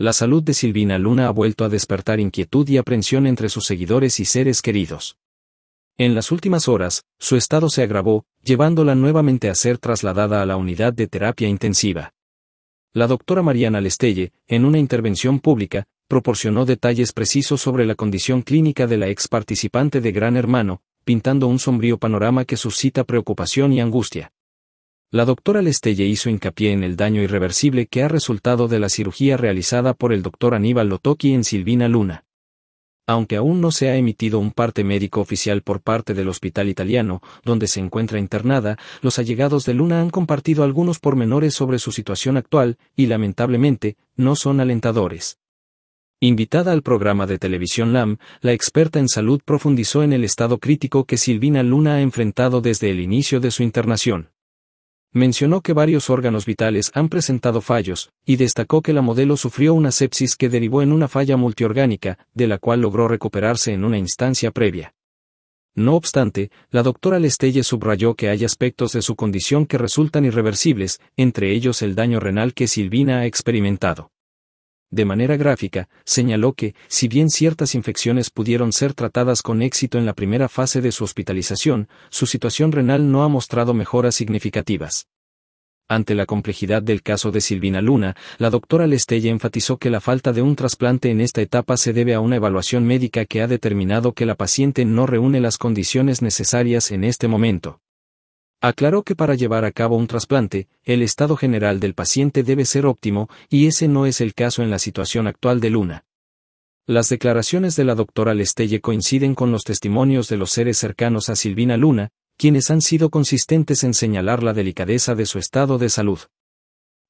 La salud de Silvina Luna ha vuelto a despertar inquietud y aprensión entre sus seguidores y seres queridos. En las últimas horas, su estado se agravó, llevándola nuevamente a ser trasladada a la unidad de terapia intensiva. La doctora Mariana Lestelle, en una intervención pública, proporcionó detalles precisos sobre la condición clínica de la ex participante de Gran Hermano, pintando un sombrío panorama que suscita preocupación y angustia. La doctora Lestelle hizo hincapié en el daño irreversible que ha resultado de la cirugía realizada por el doctor Aníbal Lotoki en Silvina Luna. Aunque aún no se ha emitido un parte médico oficial por parte del hospital italiano, donde se encuentra internada, los allegados de Luna han compartido algunos pormenores sobre su situación actual, y lamentablemente, no son alentadores. Invitada al programa de televisión LAM, la experta en salud profundizó en el estado crítico que Silvina Luna ha enfrentado desde el inicio de su internación. Mencionó que varios órganos vitales han presentado fallos, y destacó que la modelo sufrió una sepsis que derivó en una falla multiorgánica, de la cual logró recuperarse en una instancia previa. No obstante, la doctora Lestelle subrayó que hay aspectos de su condición que resultan irreversibles, entre ellos el daño renal que Silvina ha experimentado. De manera gráfica, señaló que, si bien ciertas infecciones pudieron ser tratadas con éxito en la primera fase de su hospitalización, su situación renal no ha mostrado mejoras significativas. Ante la complejidad del caso de Silvina Luna, la doctora Lestella enfatizó que la falta de un trasplante en esta etapa se debe a una evaluación médica que ha determinado que la paciente no reúne las condiciones necesarias en este momento. Aclaró que para llevar a cabo un trasplante, el estado general del paciente debe ser óptimo, y ese no es el caso en la situación actual de Luna. Las declaraciones de la doctora Lestelle coinciden con los testimonios de los seres cercanos a Silvina Luna, quienes han sido consistentes en señalar la delicadeza de su estado de salud.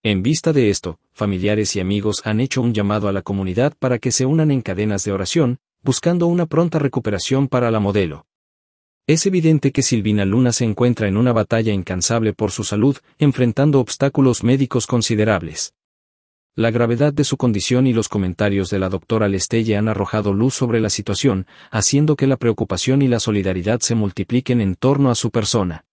En vista de esto, familiares y amigos han hecho un llamado a la comunidad para que se unan en cadenas de oración, buscando una pronta recuperación para la modelo. Es evidente que Silvina Luna se encuentra en una batalla incansable por su salud, enfrentando obstáculos médicos considerables. La gravedad de su condición y los comentarios de la doctora Lestelle han arrojado luz sobre la situación, haciendo que la preocupación y la solidaridad se multipliquen en torno a su persona.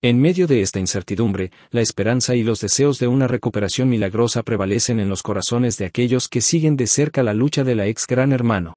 En medio de esta incertidumbre, la esperanza y los deseos de una recuperación milagrosa prevalecen en los corazones de aquellos que siguen de cerca la lucha de la ex gran hermano.